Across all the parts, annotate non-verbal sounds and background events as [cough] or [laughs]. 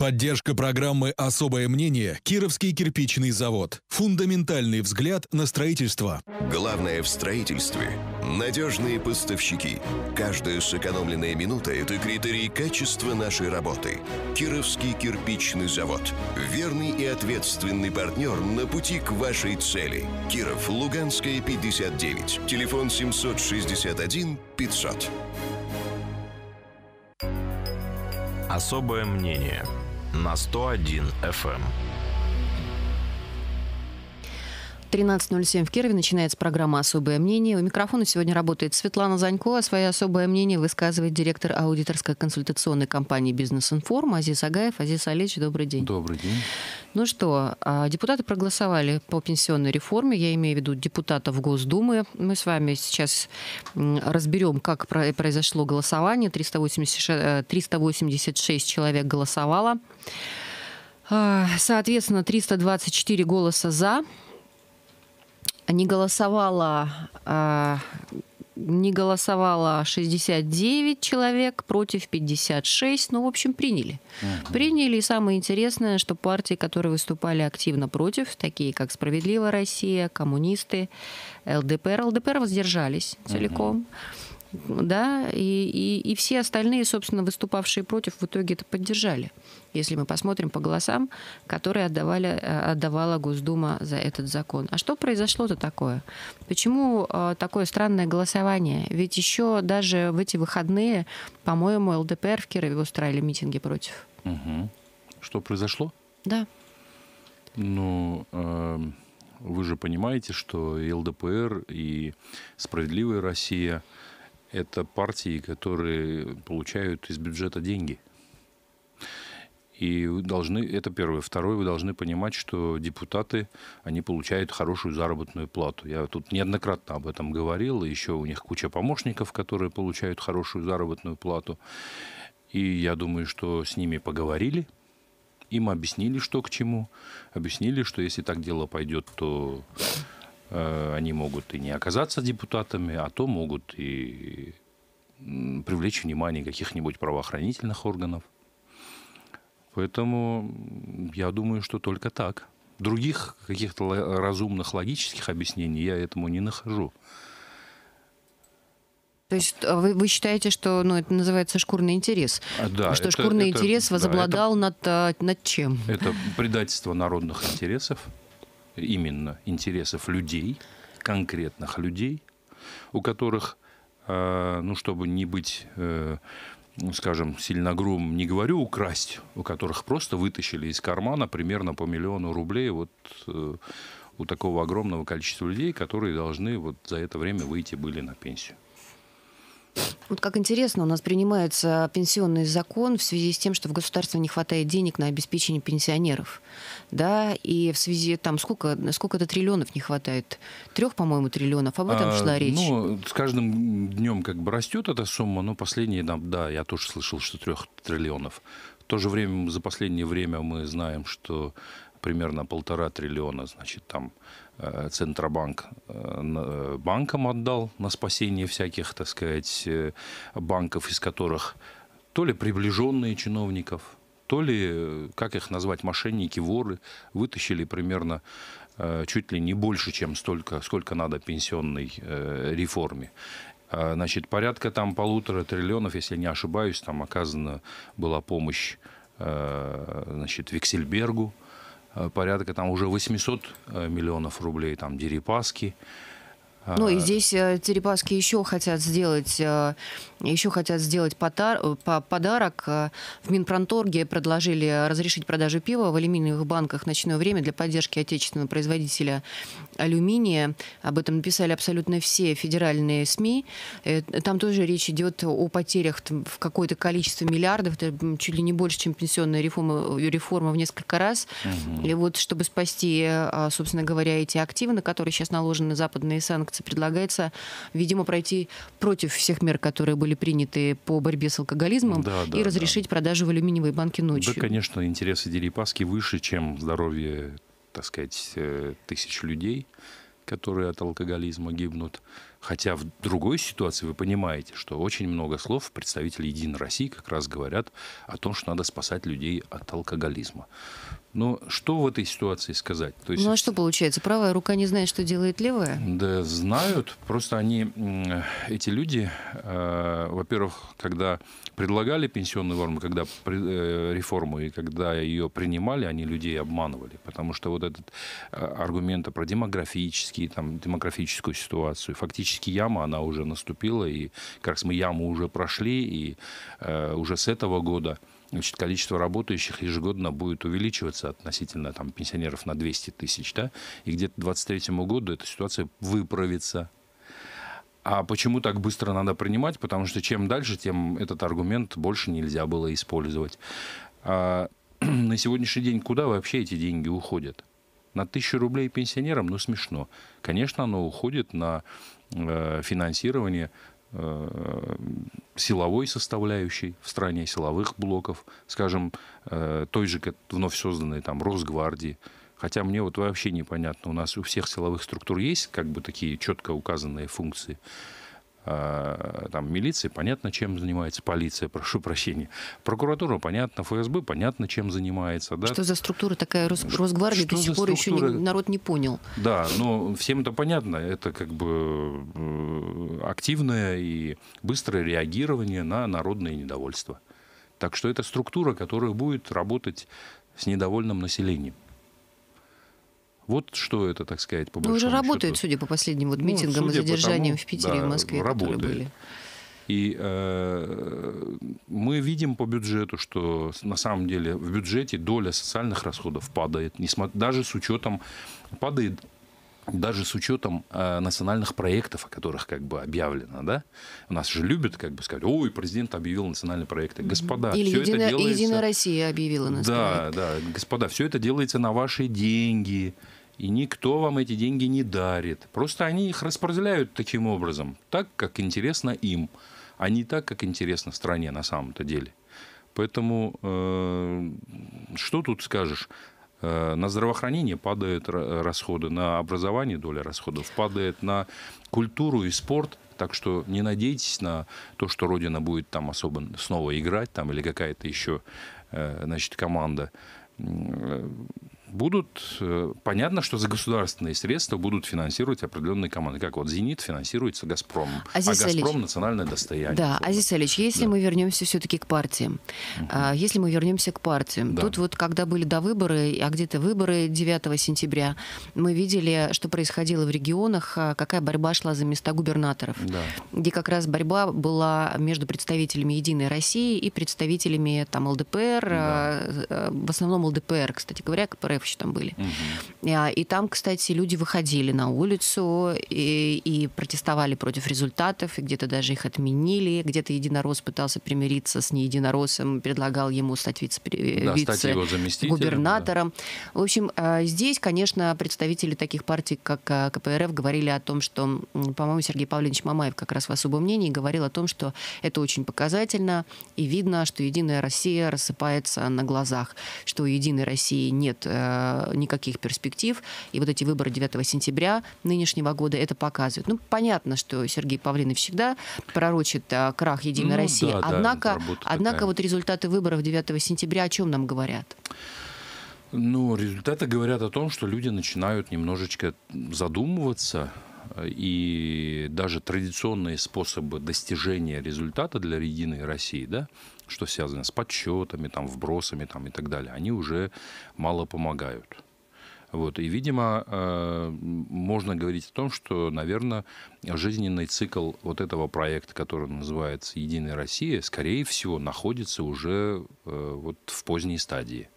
Поддержка программы «Особое мнение» Кировский кирпичный завод. Фундаментальный взгляд на строительство. Главное в строительстве – надежные поставщики. Каждая сэкономленная минута – это критерий качества нашей работы. Кировский кирпичный завод. Верный и ответственный партнер на пути к вашей цели. Киров, Луганская, 59. Телефон 761 500. Особое мнение – на 101 FM. 13.07 в Кирове начинается программа «Особое мнение». У микрофона сегодня работает Светлана Занько. А свое особое мнение высказывает директор аудиторской консультационной компании «Бизнес-информ» Азиз Агаев. Азиз Олегович, добрый день. Добрый день. Ну что, а, депутаты проголосовали по пенсионной реформе. Я имею в виду депутатов Госдумы. Мы с вами сейчас разберем, как произошло голосование. 386, 386 э, человек голосовало. А, соответственно, 324 голоса за. Не голосовало, а, не голосовало 69 человек, против 56. Ну, в общем, приняли. Угу. Приняли. И самое интересное, что партии, которые выступали активно против, такие как «Справедливая Россия», коммунисты, ЛДПР, ЛДПР воздержались целиком. Угу да, и, и, и все остальные, собственно, выступавшие против, в итоге это поддержали. Если мы посмотрим по голосам, которые отдавали, э, отдавала Госдума за этот закон. А что произошло-то такое? Почему э, такое странное голосование? Ведь еще даже в эти выходные, по-моему, ЛДПР в Кирове устраивали митинги против. Угу. Что произошло? Да. Ну, э, вы же понимаете, что и ЛДПР, и «Справедливая Россия» это партии, которые получают из бюджета деньги. И вы должны, это первое. Второе, вы должны понимать, что депутаты, они получают хорошую заработную плату. Я тут неоднократно об этом говорил. Еще у них куча помощников, которые получают хорошую заработную плату. И я думаю, что с ними поговорили, им объяснили, что к чему, объяснили, что если так дело пойдет, то Э, они могут и не оказаться депутатами, а то могут и привлечь внимание каких-нибудь правоохранительных органов. Поэтому я думаю, что только так. Других каких-то разумных логических объяснений я этому не нахожу. То есть а, вы, вы считаете, что ну, это называется шкурный интерес? А, да, что это, шкурный это, интерес возобладал да, это, над, а, над чем? Это предательство народных интересов именно интересов людей, конкретных людей, у которых, э, ну, чтобы не быть, э, ну, скажем, сильно грубым, не говорю украсть, у которых просто вытащили из кармана примерно по миллиону рублей вот э, у такого огромного количества людей, которые должны вот за это время выйти были на пенсию. Вот как интересно, у нас принимается пенсионный закон в связи с тем, что в государстве не хватает денег на обеспечение пенсионеров. Да, и в связи там сколько, сколько это триллионов не хватает? Трех, по-моему, триллионов. Об этом а, шла речь. Ну, с каждым днем как бы растет эта сумма, но последние, да, я тоже слышал, что трех триллионов. В то же время, за последнее время мы знаем, что примерно полтора триллиона, значит, там Э, Центробанк э, э, банкам отдал на спасение всяких, так сказать, банков, из которых то ли приближенные чиновников, то ли, как их назвать, мошенники, воры, вытащили примерно чуть ли не больше, чем столько, сколько надо пенсионной реформе. Значит, порядка там полутора триллионов, если не ошибаюсь, там оказана была помощь значит, Виксельбергу, Э, порядка там уже 800 э, миллионов рублей, там Дерипаски, ну и а. здесь э, Терепаски еще хотят сделать, э, еще хотят сделать э, подарок. В Минпромторге предложили разрешить продажу пива в алюминиевых банках в ночное время для поддержки отечественного производителя алюминия. Об этом написали абсолютно все федеральные СМИ. Там тоже речь идет о потерях в какое-то количество миллиардов, чуть ли не больше, чем пенсионная реформа, реформа в несколько раз. Угу. И вот чтобы спасти, а, собственно говоря, эти активы, на которые сейчас наложены западные санкции, предлагается. Предлагается, видимо, пройти против всех мер, которые были приняты по борьбе с алкоголизмом, да, да, и разрешить да. продажу в алюминиевой банке ночью. Да, конечно, интересы Дерипаски выше, чем здоровье, так сказать, э, тысяч людей которые от алкоголизма гибнут. Хотя в другой ситуации вы понимаете, что очень много слов представители «Единой России» как раз говорят о том, что надо спасать людей от алкоголизма. Но ну, что в этой ситуации сказать? То есть, ну а что получается? Правая рука не знает, что делает левая? Да, знают. Просто они, эти люди, э, во-первых, когда предлагали пенсионную норму, когда э, реформу и когда ее принимали, они людей обманывали. Потому что вот этот э, аргумент про демографические, там, демографическую ситуацию, фактически яма, она уже наступила, и как раз мы яму уже прошли, и э, уже с этого года значит, количество работающих ежегодно будет увеличиваться относительно там, пенсионеров на 200 тысяч. Да? И где-то к 2023 году эта ситуация выправится. А почему так быстро надо принимать? Потому что чем дальше, тем этот аргумент больше нельзя было использовать. А [clears throat] на сегодняшний день куда вообще эти деньги уходят? На тысячу рублей пенсионерам? Ну, смешно. Конечно, оно уходит на э, финансирование Э, силовой составляющей в стране, силовых блоков, скажем, э, той же вновь созданной там Росгвардии. Хотя мне вот вообще непонятно, у нас у всех силовых структур есть как бы такие четко указанные функции, Э, там, милиция, понятно, чем занимается, полиция, [laughs] прошу прощения, прокуратура, понятно, ФСБ, понятно, чем занимается. Да? Что за структура такая Рос, до сих пор еще не, народ не понял. Да, но ну, всем это понятно, это как бы э, активное и быстрое реагирование на народное недовольство. Так что это структура, которая будет работать с недовольным населением. Вот что это, так сказать, по Но ну, уже работают, счету. судя по последним вот ну, митингам ну, и задержаниям тому, в Питере да, и в Москве, работает. которые были. И э, мы видим по бюджету, что на самом деле в бюджете доля социальных расходов падает, несмотря, даже с учетом падает даже с учетом э, национальных проектов, о которых как бы объявлено, да, у нас же любят как бы сказать, ой, президент объявил национальные проекты, господа, Или все едино, это делается. Единая Россия объявила национальные. Да, да, господа, все это делается на ваши деньги и никто вам эти деньги не дарит. Просто они их распределяют таким образом, так, как интересно им, а не так, как интересно стране на самом-то деле. Поэтому э, что тут скажешь? Э, на здравоохранение падают расходы, на образование доля расходов падает, на культуру и спорт. Так что не надейтесь на то, что Родина будет там особо снова играть, там, или какая-то еще э, значит, команда э, будут, э, понятно, что за государственные средства будут финансировать определенные команды. Как вот «Зенит» финансируется «Газпромом», Азиз а «Газпром» Алич, национальное достояние. Да, Азиз Алич, если да. мы вернемся все-таки к партиям, угу. если мы вернемся к партиям, да. тут вот когда были до выборы, а где-то выборы 9 сентября, мы видели, что происходило в регионах, а, какая борьба шла за места губернаторов, да. где как раз борьба была между представителями «Единой России» и представителями там ЛДПР, да. А, э, в основном ЛДПР, кстати говоря, которые самураев еще там были. Угу. И, а, и там, кстати, люди выходили на улицу и, и протестовали против результатов, и где-то даже их отменили, где-то единорос пытался примириться с неединоросом, предлагал ему стать вице-губернатором. Э, да, вице да. В общем, а, здесь, конечно, представители таких партий, как а, КПРФ, говорили о том, что, по-моему, Сергей Павлович Мамаев как раз в особом мнении говорил о том, что это очень показательно и видно, что Единая Россия рассыпается на глазах, что у Единой России нет э, Э, никаких перспектив. И вот эти выборы 9 сентября нынешнего года это показывают. Ну, понятно, что Сергей Павлинов всегда пророчит э, крах Единой ну, России. Да, однако да, однако вот результаты выборов 9 сентября о чем нам говорят? Ну, результаты говорят о том, что люди начинают немножечко задумываться Э, и даже традиционные способы достижения результата для «Единой России», да, что связано с подсчетами, там, вбросами там, и так далее, они уже мало помогают. Вот. И, видимо, э, можно говорить о том, что, наверное, жизненный цикл вот этого проекта, который называется «Единая Россия», скорее всего, находится уже э, вот в поздней стадии.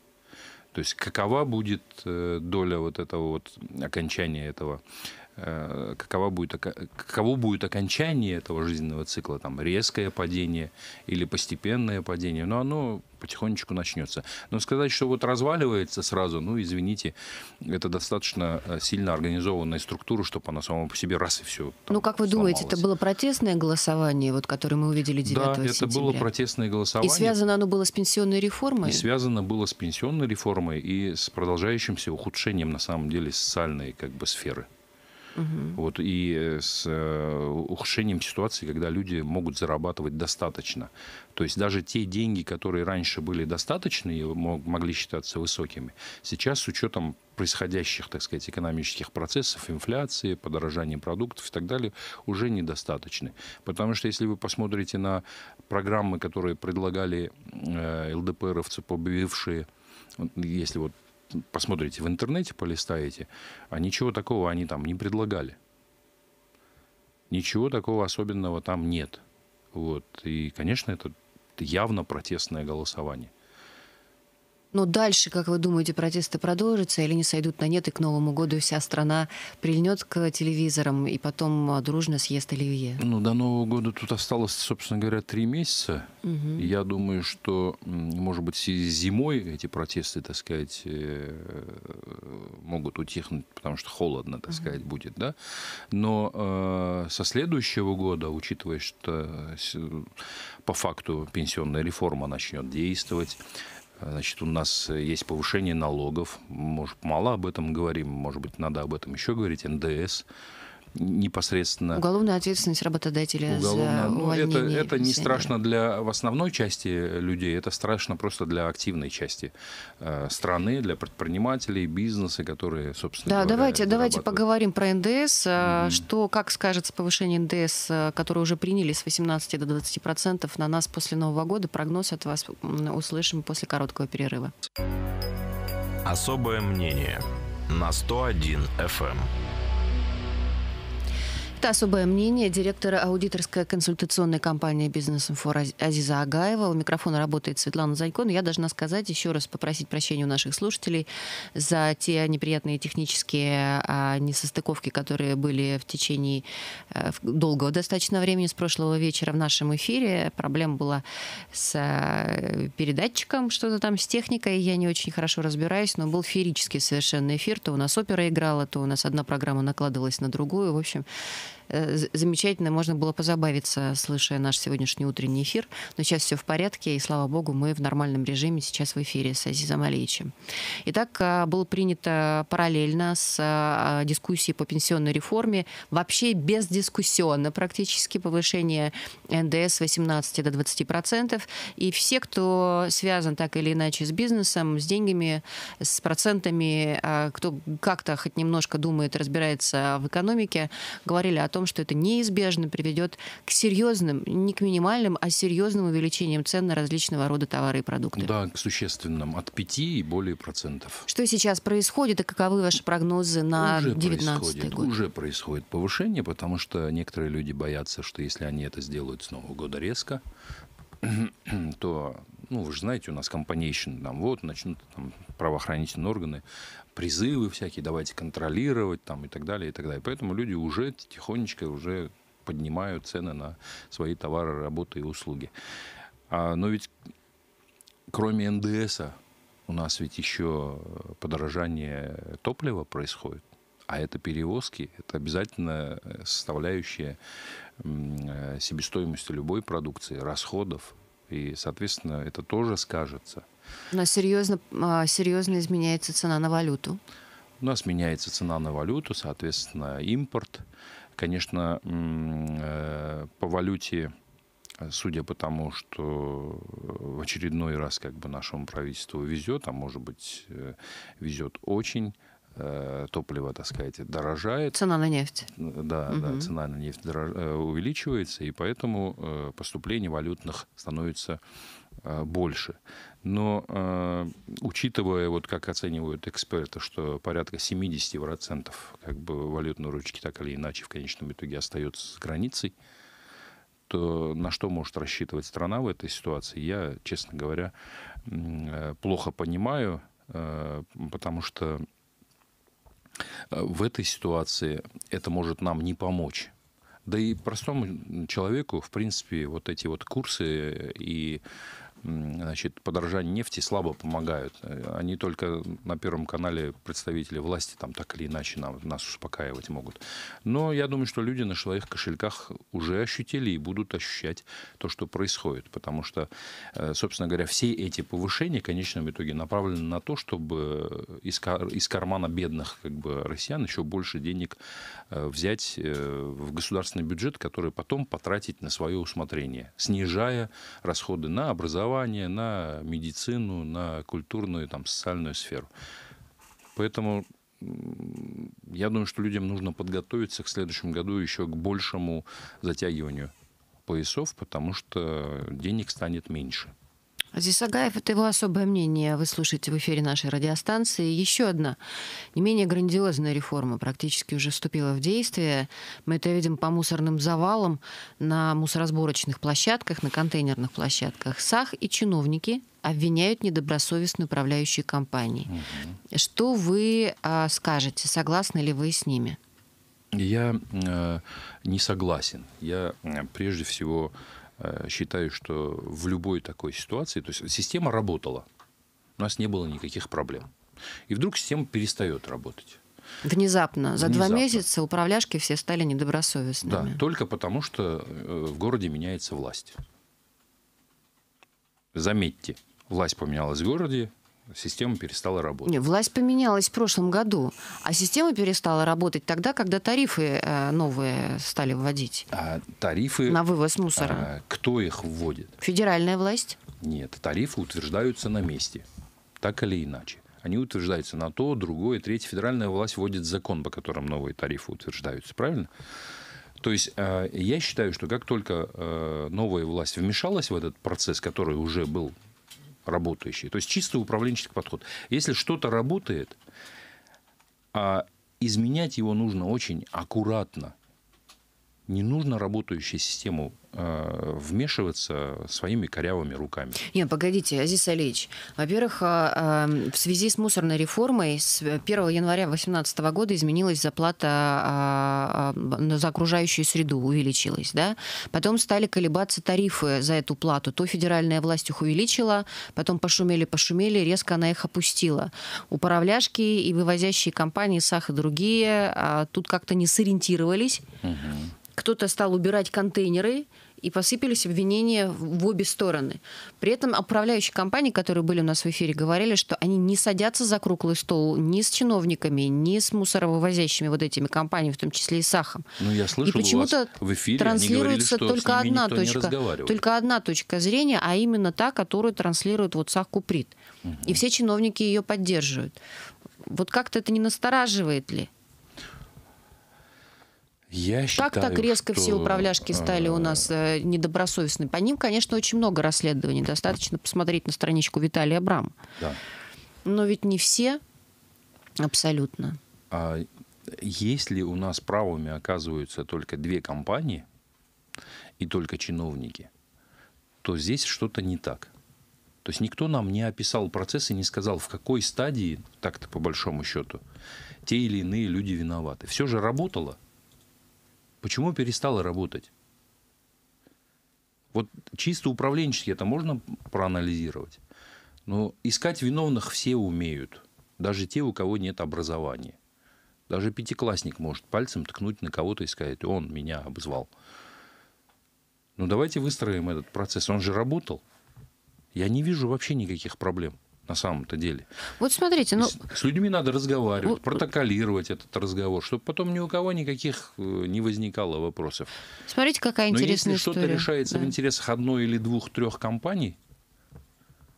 То есть какова будет доля вот этого вот окончания этого Э, какова будет, каково будет окончание этого жизненного цикла, там, резкое падение или постепенное падение, но оно потихонечку начнется. Но сказать, что вот разваливается сразу, ну, извините, это достаточно э, сильно организованная структура, чтобы она сама по себе раз и все. Там, ну, как вы сломалась. думаете, это было протестное голосование, вот, которое мы увидели 9 да, сентября? Да, это было протестное голосование. И связано оно было с пенсионной реформой? И связано было с пенсионной реформой и с продолжающимся ухудшением, на самом деле, социальной как бы сферы. Угу. Вот, и э, с э, ухудшением ситуации, когда люди могут зарабатывать достаточно. То есть даже те деньги, которые раньше были достаточны и могли считаться высокими, сейчас с учетом происходящих, так сказать, экономических процессов, инфляции, подорожания продуктов и так далее, уже недостаточны. Потому что если вы посмотрите на программы, которые предлагали э, ЛДПРовцы, побывшие, если вот посмотрите в интернете, полистаете, а ничего такого они там не предлагали. Ничего такого особенного там нет. Вот. И, конечно, это явно протестное голосование. Но ну, дальше, как вы думаете, протесты продолжатся или не сойдут на нет, и к Новому году вся страна прильнет к телевизорам и потом а, дружно съест оливье? Ну, до Нового года тут осталось, собственно говоря, три месяца. Угу. Я думаю, что, может быть, зимой эти протесты, так сказать, э, могут утихнуть, потому что холодно, так угу. сказать, будет, да? Но э, со следующего года, учитывая, что э, по факту пенсионная реформа начнет действовать, а, значит, у нас э, есть повышение налогов. Может, мало об этом говорим, может быть, надо об этом еще говорить. НДС непосредственно. Уголовная ответственность работодателя Уголовная, за ну, это, это не страшно для в основной части людей, это страшно просто для активной части э, страны, для предпринимателей, бизнеса, которые, собственно. Да, говоря, давайте, давайте поговорим про НДС, mm-hmm. что, как скажется повышение НДС, э, которое уже приняли с 18 до 20 процентов на нас после нового года. Прогноз от вас услышим после короткого перерыва. Особое мнение на 101 FM. Это особое мнение директора аудиторской консультационной компании «Бизнес-инфо» Азиза Агаева. У микрофона работает Светлана Занько. Но я должна сказать, еще раз попросить прощения у наших слушателей за те неприятные технические а, несостыковки, которые были в течение э, долгого достаточно времени с прошлого вечера в нашем эфире. Проблема была с э, передатчиком, что-то там с техникой. Я не очень хорошо разбираюсь, но был феерический совершенно эфир. То у нас опера играла, то у нас одна программа накладывалась на другую. В общем, Э, замечательно, можно было позабавиться, слушая наш сегодняшний утренний эфир. Но сейчас все в порядке, и слава богу, мы в нормальном режиме сейчас в эфире с Азизом Алиевичем. Итак, э, было принято параллельно с э, дискуссией по пенсионной реформе, вообще бездискуссионно практически повышение НДС с 18 до 20 процентов. И все, кто связан так или иначе с бизнесом, с деньгами, с процентами, кто как-то хоть немножко думает, разбирается в экономике, говорили о том, том, что это неизбежно приведет к серьезным, не к минимальным, а серьезным увеличениям цен на различного рода товары и продукты. Да, к существенным, от 5 и более процентов. Что сейчас происходит и каковы ваши прогнозы на 2019 год? Уже происходит повышение, потому что некоторые люди боятся, что если они это сделают с Нового года резко, [clears throat] то, ну, вы же знаете, у нас компанейщины, там, вот, начнут там, правоохранительные органы призывы всякие, давайте контролировать там и так далее, и так далее. Поэтому люди уже тихонечко уже поднимают цены на свои товары, работы и услуги. А, но ведь кроме НДС у нас ведь еще подорожание топлива происходит. А это перевозки, это обязательно э, составляющая э, себестоимости любой продукции, расходов. И, соответственно, это тоже скажется. Но серьезно, а, серьезно изменяется цена на валюту? У нас меняется цена на валюту, соответственно, импорт. Конечно, э, по валюте, судя по тому, что в очередной раз как бы нашему правительству везет, а может быть э, везет очень, э, топливо, так сказать, дорожает. Цена на нефть. Да, угу. да, цена на нефть дорож... увеличивается, и поэтому поступление валютных становится Э, больше. Но э, учитывая, вот как оценивают эксперты, что порядка 70% как бы валютной ручки так или иначе в конечном итоге остается с границей, то на что может рассчитывать страна в этой ситуации, я, честно говоря, э, плохо понимаю, потому что в этой ситуации это может нам не помочь да и простому человеку, в принципе, вот эти вот курсы и значит, подорожание нефти слабо помогают. Э, они только на Первом канале представители власти там так или иначе нам, нас успокаивать могут. Но я думаю, что люди на своих кошельках уже ощутили и будут ощущать то, что происходит. Потому что, э, собственно говоря, все эти повышения в конечном итоге направлены на то, чтобы из, из кармана бедных как бы, россиян еще больше денег э, взять в государственный бюджет, который потом потратить на свое усмотрение, снижая расходы на образование, образование, на медицину, на культурную, там, социальную сферу. Поэтому я думаю, что людям нужно подготовиться к следующему году еще к большему затягиванию поясов, потому что денег станет меньше. Азиз Агаев, это его особое мнение. Вы слушаете в эфире нашей радиостанции. Еще одна не менее грандиозная реформа практически уже вступила в действие. Мы это видим по мусорным завалам на мусоросборочных площадках, на контейнерных площадках. САХ и чиновники обвиняют недобросовестные управляющие компании. Угу. Что вы а, скажете? Согласны ли вы с ними? Я э, не согласен. Я прежде всего Э, считаю, что в любой такой ситуации, то есть система работала, у нас не было никаких проблем. И вдруг система перестает работать. Внезапно. За Внезапно. два месяца управляшки все стали недобросовестными. Да, только потому, что э, в городе меняется власть. Заметьте, власть поменялась в городе, система перестала работать. Нет, власть поменялась в прошлом году, а система перестала работать тогда, когда тарифы э, новые стали вводить. А тарифы... На вывоз мусора. А, кто их вводит? Федеральная власть. Нет, тарифы утверждаются на месте, так или иначе. Они утверждаются на то, другое, третье. Федеральная власть вводит закон, по которому новые тарифы утверждаются, правильно? То есть э, я считаю, что как только э, новая власть вмешалась в этот процесс, который уже был работающие. То есть чисто управленческий подход. Если что-то работает, а изменять его нужно очень аккуратно не нужно работающую систему э, вмешиваться своими корявыми руками. Нет, погодите, Азиз Алиевич. Во-первых, э, в связи с мусорной реформой с 1 э, января 2018 года изменилась заплата э, за окружающую среду, увеличилась. Да? Потом стали колебаться тарифы за эту плату. То федеральная власть их увеличила, потом пошумели-пошумели, резко она их опустила. Управляшки и вывозящие компании, САХ и другие, тут как-то не сориентировались. Угу кто-то стал убирать контейнеры, и посыпались обвинения в обе стороны. При этом управляющие компании, которые были у нас в эфире, говорили, что они не садятся за круглый стол ни с чиновниками, ни с мусоровывозящими вот этими компаниями, в том числе и САХом. Ну, я слышал, и почему-то в эфире транслируется говорили, только одна точка, только одна точка зрения, а именно та, которую транслирует вот САХ Куприт. Угу. И все чиновники ее поддерживают. Вот как-то это не настораживает ли? Я считаю, так так резко что... все управляшки стали у э, нас э, недобросовестны. По ним, конечно, очень много расследований. Достаточно посмотреть на страничку Виталия Абрам. Да. Но ведь не все абсолютно. А если у нас правыми оказываются только две компании и только чиновники, то здесь что-то не так. То есть никто нам не описал процесс и не сказал, в какой стадии, так-то по большому счету, те или иные люди виноваты. Все же работало – Почему перестала работать? Вот чисто управленчески это можно проанализировать. Но ну, искать виновных все умеют, даже те, у кого нет образования. Даже пятиклассник может пальцем ткнуть на кого-то и сказать, он меня обзвал. Ну давайте выстроим этот процесс. Он же работал. Я не вижу вообще никаких проблем на самом-то деле. Вот смотрите, ну... С людьми надо разговаривать, ну... протоколировать этот разговор, чтобы потом ни у кого никаких э, не возникало вопросов. Смотрите, какая интересная Но если история. что-то решается да. в интересах одной или двух-трех компаний,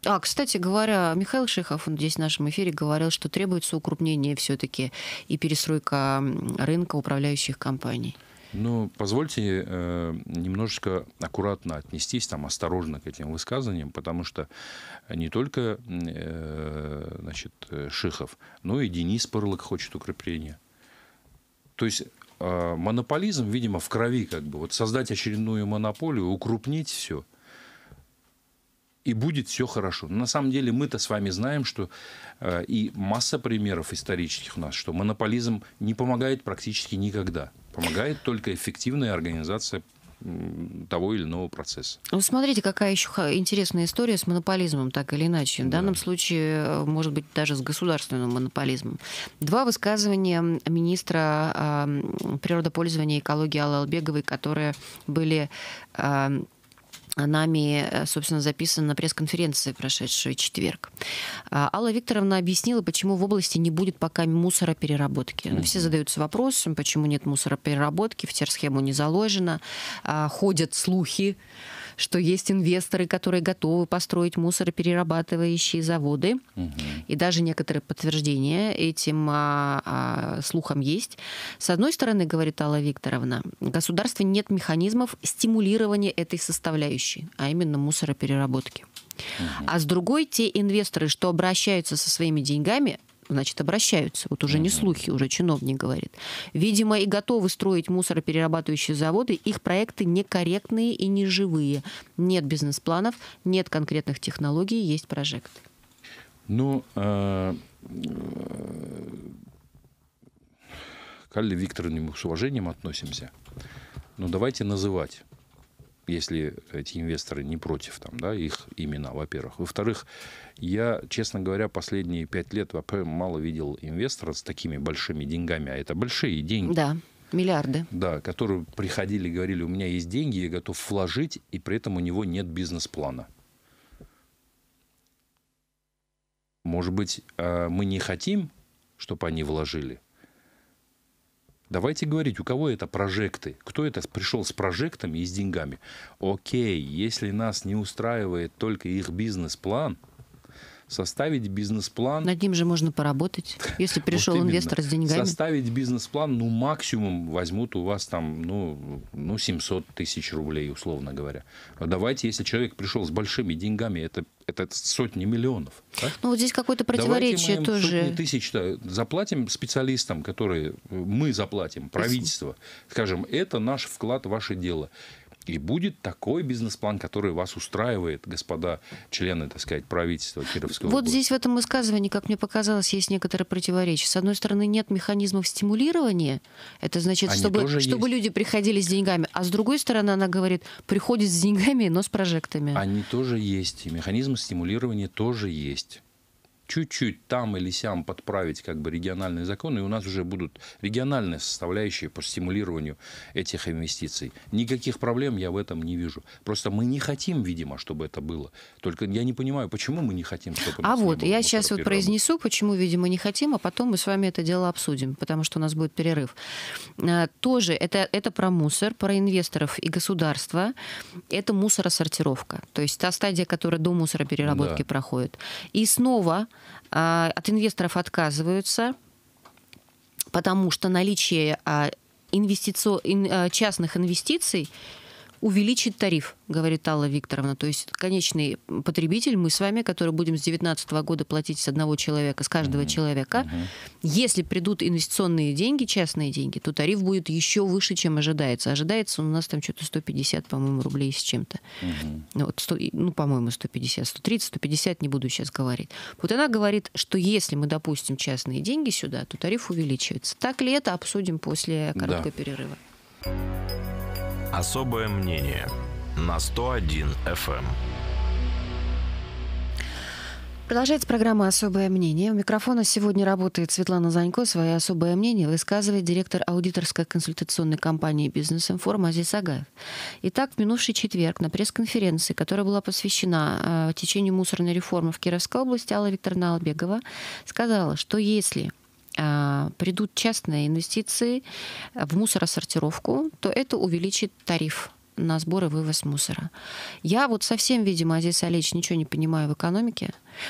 а, кстати говоря, Михаил Шихов он здесь в нашем эфире говорил, что требуется укрупнение все-таки и перестройка рынка управляющих компаний. Ну, позвольте э, немножечко аккуратно отнестись, там, осторожно к этим высказываниям, потому что не только э, значит, э, Шихов, но и Денис Пырлок хочет укрепления. То есть э, монополизм, видимо, в крови как бы. Вот создать очередную монополию, укрупнить все – и будет все хорошо. Но на самом деле мы-то с вами знаем, что э, и масса примеров исторических у нас, что монополизм не помогает практически никогда. Помогает только эффективная организация того или иного процесса. Ну, смотрите, какая еще интересная история с монополизмом, так или иначе. В да. данном случае, э, может быть, даже с государственным монополизмом. Два высказывания министра э, природопользования и экологии Аллы Албеговой, которые были нами, э, собственно, записано на пресс-конференции, прошедшую четверг. А, Алла Викторовна объяснила, почему в области не будет пока мусора переработки. hmm ну, Все задаются вопросом, почему нет мусора переработки? в терсхему не заложено. А, ходят слухи, что есть инвесторы, которые готовы построить мусороперерабатывающие заводы. Угу. И даже некоторые подтверждения этим а, а, слухам есть. С одной стороны, говорит Алла Викторовна, в государстве нет механизмов стимулирования этой составляющей, а именно мусоропереработки. Угу. А с другой, те инвесторы, что обращаются со своими деньгами, значит, обращаются. Вот уже не слухи, уже чиновник говорит. Видимо, и готовы строить мусороперерабатывающие заводы. Их проекты некорректные и неживые. Нет бизнес-планов, нет конкретных технологий, есть прожекты. Ну, а... Э, к Викторовне мы с уважением относимся. Но давайте называть если эти инвесторы не против, там, да, их имена, во-первых. Во-вторых, я, честно говоря, последние пять лет вообще мало видел инвесторов с такими большими деньгами, а это большие деньги. Да. Миллиарды. Да, которые приходили и говорили, у меня есть деньги, я готов вложить, и при этом у него нет бизнес-плана. Может быть, а, мы не хотим, чтобы они вложили, Давайте говорить, у кого это прожекты, кто это пришел с прожектами и с деньгами. Окей, если нас не устраивает только их бизнес-план – составить бизнес-план. Над ним же можно поработать, если пришел вот инвестор с деньгами. Составить бизнес-план, ну, максимум возьмут у вас там, ну, ну 700 тысяч рублей, условно говоря. А давайте, если человек пришел с большими деньгами, это это сотни миллионов. Да? Ну вот здесь какое-то противоречие Давайте мы тоже. Сотни тысяч да, заплатим специалистам, которые э, мы заплатим, правительство. Скажем, это наш вклад в ваше дело. И будет такой бизнес-план, который вас устраивает, господа члены, так сказать, правительства Кировского. Вот здесь в этом высказывании, как мне показалось, есть некоторое противоречие. С одной стороны, нет механизмов стимулирования, это значит, Они чтобы, чтобы люди приходили с деньгами, а с другой стороны, она говорит, приходит с деньгами, но с прожектами. Они тоже есть, и механизмы стимулирования тоже есть чуть-чуть там или сям подправить как бы региональные законы, и у нас уже будут региональные составляющие по стимулированию этих инвестиций. Никаких проблем я в этом не вижу. Просто мы не хотим, видимо, чтобы это было. Только я не понимаю, почему мы не хотим, чтобы... А вот, я сейчас вот произнесу, почему, видимо, не хотим, а потом мы с вами это дело обсудим, потому что у нас будет перерыв. А, тоже это, это про мусор, про инвесторов и государство. Это мусоросортировка. То есть та стадия, которая до мусора переработки да. проходит. И снова а, от инвесторов отказываются, потому что наличие а, инвестицо а, частных инвестиций увеличить тариф, говорит Алла Викторовна. То есть конечный потребитель, мы с вами, который будем с 2019 года платить с одного человека, с каждого mm-hmm. человека, mm-hmm. если придут инвестиционные деньги, частные деньги, то тариф будет еще выше, чем ожидается. Ожидается у нас там что-то 150, по-моему, рублей с чем-то. Mm-hmm. Вот, 100, ну, по-моему, 150, 130, 150, не буду сейчас говорить. Вот она говорит, что если мы допустим частные деньги сюда, то тариф увеличивается. Так ли это, обсудим после короткого да. перерыва. Особое мнение на 101 FM. Эм. Продолжается программа «Особое мнение». У микрофона сегодня работает Светлана Занько. Свое особое мнение высказывает директор аудиторской консультационной компании «Бизнес-информ» Азиз Агаев. Итак, в минувший четверг на пресс-конференции, которая была посвящена э, течению мусорной реформы в Кировской области, Алла Викторовна Албегова сказала, что если а, придут частные инвестиции в мусоросортировку, то это увеличит тариф на сбор и вывоз мусора. Я вот совсем, видимо, Азиз Олегович, ничего не понимаю в экономике.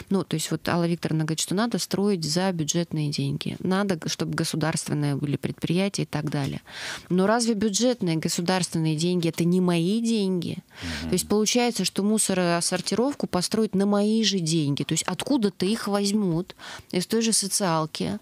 Ну, то есть вот Алла Викторовна говорит, что надо строить за бюджетные деньги. Надо, чтобы государственные были предприятия и так далее. Но разве бюджетные государственные деньги это не мои деньги? Mm-hmm. То есть получается, что мусоросортировку построить на мои же деньги. То есть откуда-то их возьмут из той же социалки,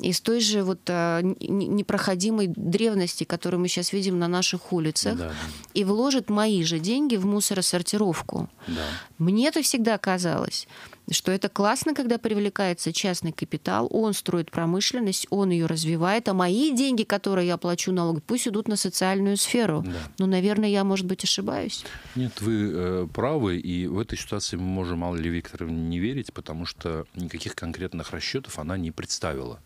из той же вот а, непроходимой древности, которую мы сейчас видим на наших улицах, да. и вложат мои же деньги в мусоросортировку. Да. Мне это всегда казалось, что это классно, когда привлекается частный капитал, он строит промышленность, он ее развивает, а мои деньги, которые я плачу налоги, пусть идут на социальную сферу. Да. Ну, наверное, я, может быть, ошибаюсь. Нет, вы э, правы, и в этой ситуации мы можем мало ли Викторовне не верить, потому что никаких конкретных расчетов она не представила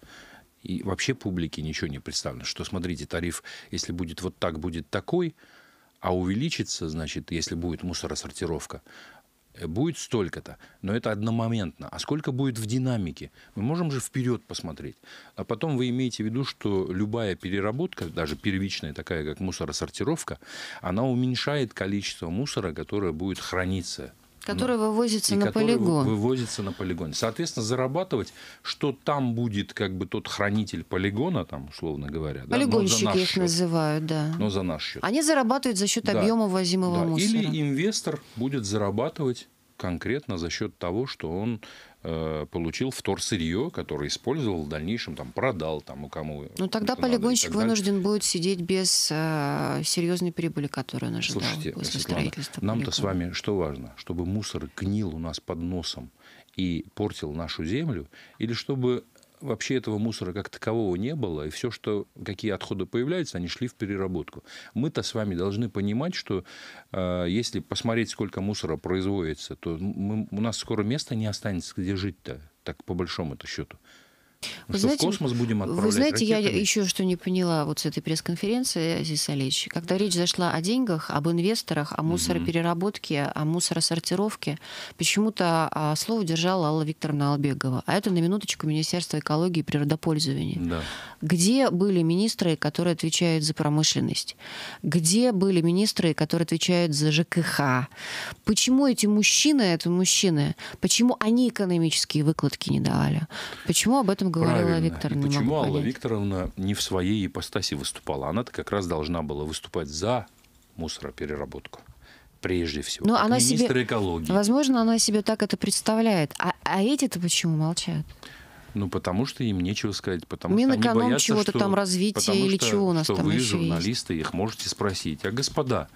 и вообще публике ничего не представлено, что, смотрите, тариф, если будет вот так, будет такой, а увеличится, значит, если будет мусоросортировка, будет столько-то, но это одномоментно. А сколько будет в динамике? Мы можем же вперед посмотреть. А потом вы имеете в виду, что любая переработка, даже первичная такая, как мусоросортировка, она уменьшает количество мусора, которое будет храниться Который но, ну, вывозится и на который полигон. вывозится на полигон. Соответственно, зарабатывать, что там будет как бы тот хранитель полигона, там, условно говоря. Полигонщики да, их счет, называют, да. Но за наш счет. Они зарабатывают за счет да, объема возимого да. мусора. Или инвестор будет зарабатывать конкретно за счет того, что он э, получил вторсырье, которое использовал в дальнейшем, там, продал там у кому Ну, тогда полигонщик надо, вынужден будет сидеть без э, серьезной прибыли, которую он ожидал Слушайте, после Светлана, строительства нам-то с вами что важно? Чтобы мусор гнил у нас под носом и портил нашу землю, или чтобы вообще этого мусора как такового не было, и все, что, какие отходы появляются, они шли в переработку. Мы-то с вами должны понимать, что э, если посмотреть, сколько мусора производится, то мы, у нас скоро места не останется, где жить-то, так по большому-то счету. Ну вы что, знаете, в космос будем отправлять Вы знаете, ракетами? я еще что не поняла вот с этой пресс-конференции, Азиз Олегович, когда речь зашла о деньгах, об инвесторах, о мусоропереработке, о мусоросортировке, почему-то а, слово держала Алла Викторовна Албегова. А это, на минуточку, Министерство экологии и природопользования. Да. Где были министры, которые отвечают за промышленность? Где были министры, которые отвечают за ЖКХ? Почему эти мужчины, это мужчины, почему они экономические выкладки не давали? Почему об этом говорила Викторовна. И почему Алла Викторовна не в своей ипостаси выступала? Она-то как раз должна была выступать за мусоропереработку прежде всего. Но ну, она министр себе, экологии. Возможно, она себе так это представляет. А, а эти-то почему молчат? Ну, потому что им нечего сказать, потому Минэконом что они боятся, чего-то там развития или что, чего у нас что там вы, еще журналисты, есть. их можете спросить. А, господа,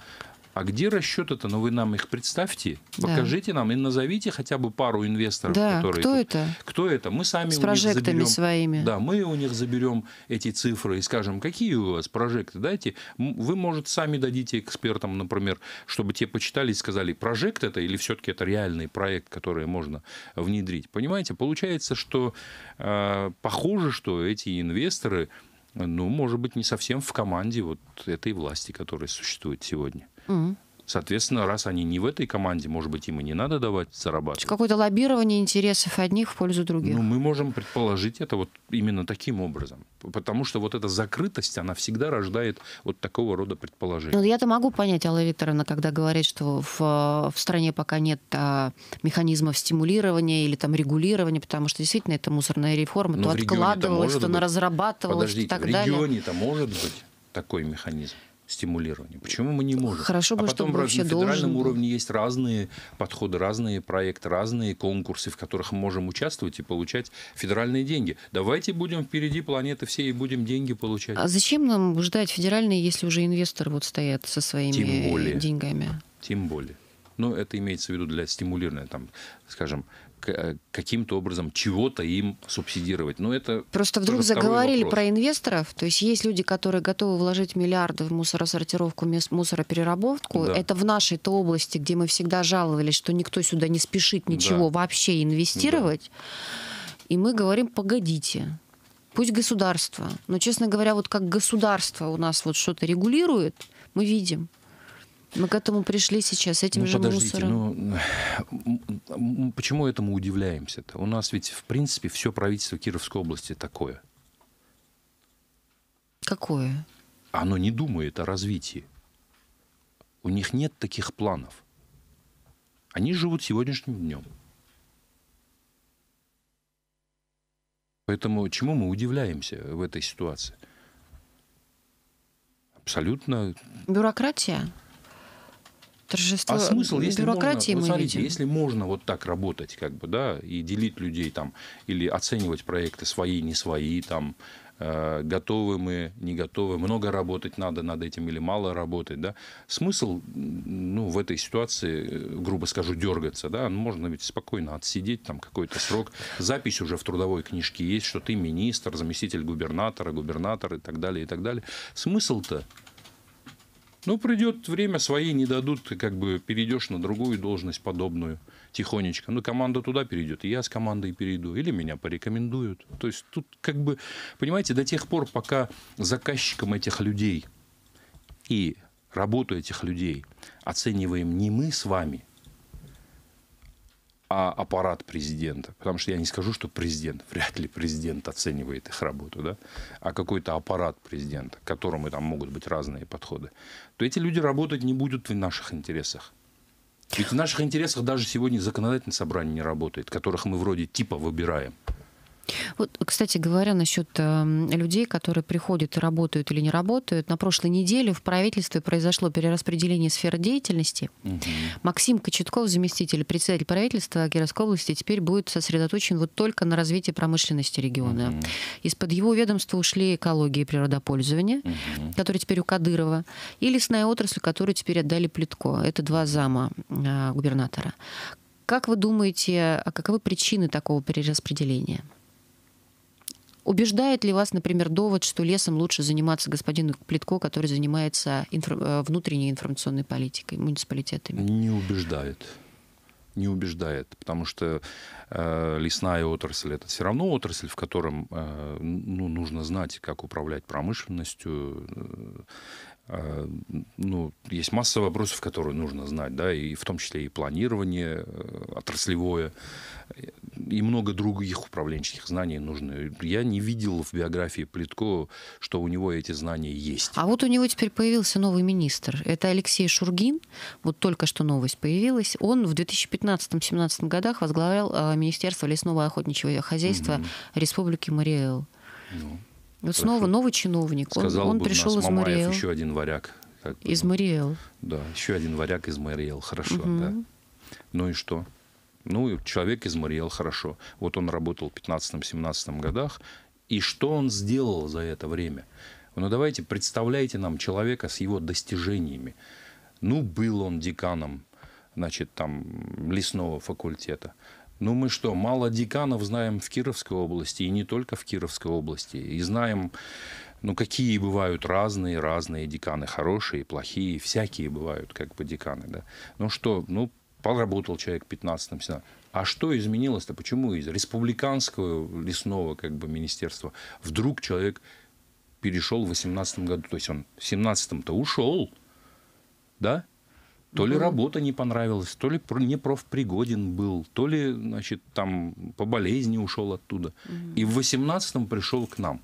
а где расчеты-то? Ну, вы нам их представьте, покажите да. нам и назовите хотя бы пару инвесторов, да, которые... кто тут... это? Кто это? Мы сами С у них заберем... своими. Да, мы у них заберем эти цифры и скажем, какие у вас прожекты, дайте. Вы, может, сами дадите экспертам, например, чтобы те почитали и сказали, прожект это или все-таки это реальный проект, который можно внедрить. Понимаете, получается, что э, похоже, что эти инвесторы ну, может быть, не совсем в команде вот этой власти, которая существует сегодня. Соответственно, раз они не в этой команде, может быть, им и не надо давать зарабатывать. Какое-то лоббирование интересов одних в пользу других. Ну, мы можем предположить это вот именно таким образом. Потому что вот эта закрытость, она всегда рождает вот такого рода предположения. Ну, я-то могу понять Алла Викторовна, когда говорит, что в, в стране пока нет а, механизмов стимулирования или там регулирования, потому что действительно это мусорная реформа, Но ну, то откладывалось, то на разрабатывалось, Подождите, и так далее. в регионе-то может быть такой механизм стимулирования. Почему мы не можем? Хорошо а бы, а потом раз, на федеральном должен... уровне есть разные подходы, разные проекты, разные конкурсы, в которых мы можем участвовать и получать федеральные деньги. Давайте будем впереди планеты все и будем деньги получать. А зачем нам ждать федеральные, если уже инвесторы вот стоят со своими Тем более. деньгами? Тем более. Но ну, это имеется в виду для стимулирования, там, скажем, Э, каким-то образом чего-то им субсидировать. Но ну, это Просто вдруг заговорили вопрос. про инвесторов. То есть есть люди, которые готовы вложить миллиарды в мусоросортировку, мусоропереработку. Да. Это в нашей-то области, где мы всегда жаловались, что никто сюда не спешит ничего да. вообще инвестировать. Да. И мы говорим, погодите, пусть государство. Но, честно говоря, вот как государство у нас вот что-то регулирует, мы видим. Мы к этому пришли сейчас, этим ну, же подождите, мусором. Ну, почему этому удивляемся-то? У нас ведь, в принципе, все правительство Кировской области такое. Какое? Оно не думает о развитии. У них нет таких планов. Они живут сегодняшним днем. Поэтому чему мы удивляемся в этой ситуации? Абсолютно. Бюрократия? торжество а смысл, если бюрократии можно, мы смотрите, видим. если можно вот так работать, как бы, да, и делить людей там, или оценивать проекты свои, не свои, там, э, готовы мы, не готовы, много работать надо над этим или мало работать, да. Смысл, ну, в этой ситуации, э, грубо скажу, дергаться, да, ну, можно ведь спокойно отсидеть там какой-то срок. Запись уже в трудовой книжке есть, что ты министр, заместитель губернатора, губернатор и так далее, и так далее. Смысл-то ну, придет время, свои не дадут, ты как бы перейдешь на другую должность подобную тихонечко. Ну, команда туда перейдет, и я с командой перейду, или меня порекомендуют. То есть тут как бы, понимаете, до тех пор, пока заказчиком этих людей и работу этих людей оцениваем не мы с вами – а аппарат президента. Потому что я не скажу, что президент, [laughs] вряд ли президент оценивает их работу, да, а какой-то аппарат президента, к которому там могут быть разные подходы, то эти люди работать не будут в наших интересах. Ведь в наших интересах даже сегодня законодательное собрание не работает, которых мы вроде типа выбираем. Вот, кстати говоря, насчет э, эм, людей, которые приходят и работают или не работают, на прошлой неделе в правительстве произошло перераспределение сфер деятельности. Угу. Максим Кочетков, заместитель председатель правительства Кировской области, теперь будет сосредоточен вот только на развитии промышленности региона. Угу. Из-под его ведомства ушли экология и природопользование, угу. которые теперь у Кадырова, и лесная отрасль, которую теперь отдали Плитко. Это два зама э, губернатора. Как вы думаете, а каковы причины такого перераспределения? Убеждает ли вас, например, довод, что лесом лучше заниматься господин Плитко, который занимается инфра- э, внутренней информационной политикой, муниципалитетами? Не убеждает не убеждает, потому что э, лесная отрасль это все равно отрасль, в котором э, ну, нужно знать, как управлять промышленностью. Э, ну, есть масса вопросов, которые нужно знать, да, и в том числе и планирование э, отраслевое, и много других управленческих знаний нужно. Я не видел в биографии Плитко, что у него эти знания есть. А вот у него теперь появился новый министр. Это Алексей Шургин. Вот только что новость появилась. Он в 2015-2017 годах возглавлял а, Министерство лесного и охотничьего хозяйства угу. Республики Мариэл. Ну, вот хорошо. снова новый чиновник. Сказал он, он бы пришел нас, из Мариэл. еще один варяг. Как бы, из ну. Мариэл. Да, еще один варяг из Мариэл. Хорошо, угу. да. Ну и что? Ну, человек изморел хорошо. Вот он работал в 15-17 годах. И что он сделал за это время? Ну, давайте представляйте нам человека с его достижениями. Ну, был он деканом, значит, там, лесного факультета. Ну, мы что, мало деканов знаем в Кировской области, и не только в Кировской области. И знаем, ну, какие бывают разные, разные деканы, хорошие, плохие, всякие бывают, как бы, деканы, да. Ну что, ну, поработал человек 15 сена. А что изменилось-то? Почему из республиканского лесного как бы, министерства вдруг человек перешел в 18 году? То есть он в 17-то ушел, да? То ли ну работа не понравилась, то ли не профпригоден был, то ли, значит, там по болезни ушел оттуда. И в 18-м пришел к нам.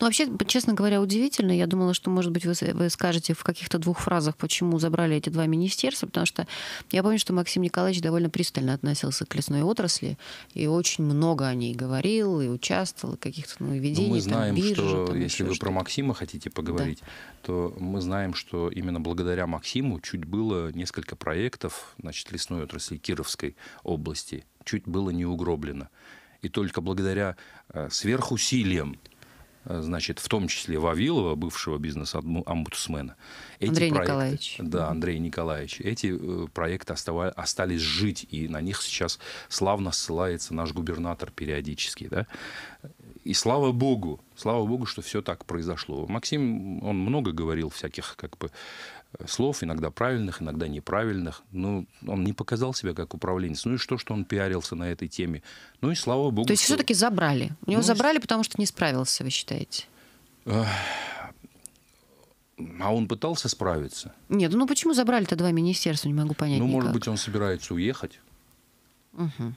Ну, вообще, честно говоря, удивительно. Я думала, что, может быть, вы, вы скажете в каких-то двух фразах, почему забрали эти два министерства, потому что я помню, что Максим Николаевич довольно пристально относился к лесной отрасли и очень много о ней говорил и участвовал, ну, и каких-то нововведений, ну, мы знаем, там, биржи, что там, если вы про Максима хотите поговорить, да. то мы знаем, что именно благодаря Максиму чуть было несколько проектов значит, лесной отрасли Кировской области, чуть было не угроблено. И только благодаря э, сверхусилиям Э, значит, в том числе Вавилова, бывшего бизнес-омбудсмена. Андрей проекты, Николаевич. Да, Андрей Николаевич. Эти э, проекты оставали, остались жить, и на них сейчас славно ссылается наш губернатор периодически. Да? И слава богу, слава богу, что все так произошло. Максим, он много говорил всяких как бы слов, иногда правильных, иногда неправильных. Ну, он не показал себя как управленец. Ну и что, что он пиарился на этой теме? Ну и слава богу. То есть что... все-таки забрали? У него ну, забрали, потому что не справился, вы считаете? А он пытался справиться? Нет, ну почему забрали-то два министерства, не могу понять Ну, никак. может быть, он собирается уехать. Угу.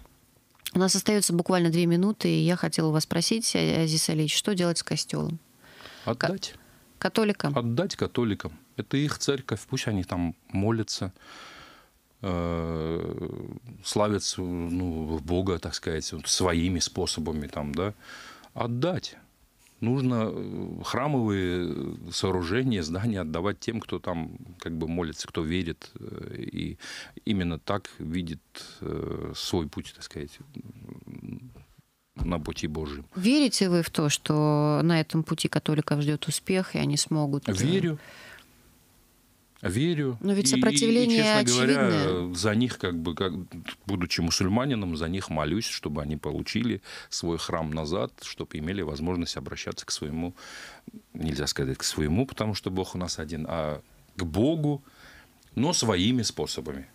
У нас остается буквально две минуты, и я хотела у вас спросить, Азиз Алич, что делать с костелом? Отдать. К- католикам? Отдать католикам. Это их церковь, пусть они там молятся, э, славят ну, Бога, так сказать, своими способами там, да, отдать. Нужно э, храмовые сооружения, здания отдавать тем, кто там как бы молится, кто верит, э, и именно так видит свой путь, так сказать, на пути Божьем. Верите вы в то, что на этом пути католиков ждет успех, и они смогут... Верю. Это верю. Но ведь сопротивление и, и, честно очевидное. говоря, за них, как бы, как, будучи мусульманином, за них молюсь, чтобы они получили свой храм назад, чтобы имели возможность обращаться к своему, нельзя сказать к своему, потому что Бог у нас один, а к Богу, но своими способами,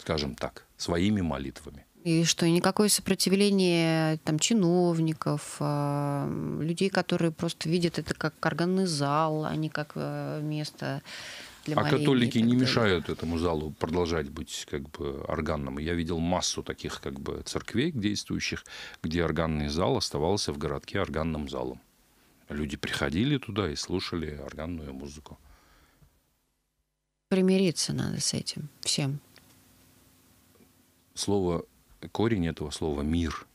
скажем так, своими молитвами. И что никакое сопротивление там, чиновников, а, людей, которые просто видят это как органный зал, а не как э, место для а молений. А католики не мешают этому залу продолжать быть как бы органным. Я видел массу таких как бы церквей действующих, где органный зал оставался в городке органным залом. Люди приходили туда и слушали органную музыку. Примириться надо с этим всем. Слово, корень этого слова «мир».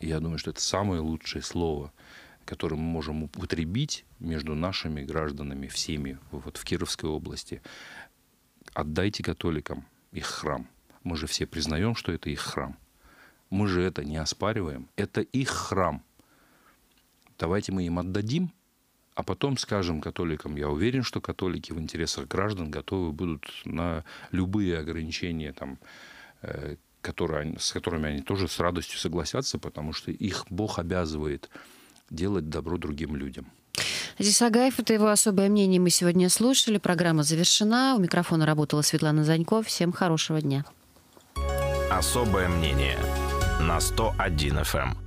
Я думаю, что это самое лучшее слово – которые мы можем употребить между нашими гражданами, всеми, вот в Кировской области. Отдайте католикам их храм. Мы же все признаем, что это их храм. Мы же это не оспариваем. Это их храм. Давайте мы им отдадим, а потом скажем католикам, я уверен, что католики в интересах граждан готовы будут на любые ограничения, там, э, которые, с которыми они тоже с радостью согласятся, потому что их Бог обязывает делать добро другим людям. Здесь Агаев, это его особое мнение. Мы сегодня слушали. Программа завершена. У микрофона работала Светлана Занько. Всем хорошего дня. Особое мнение на 101 FM.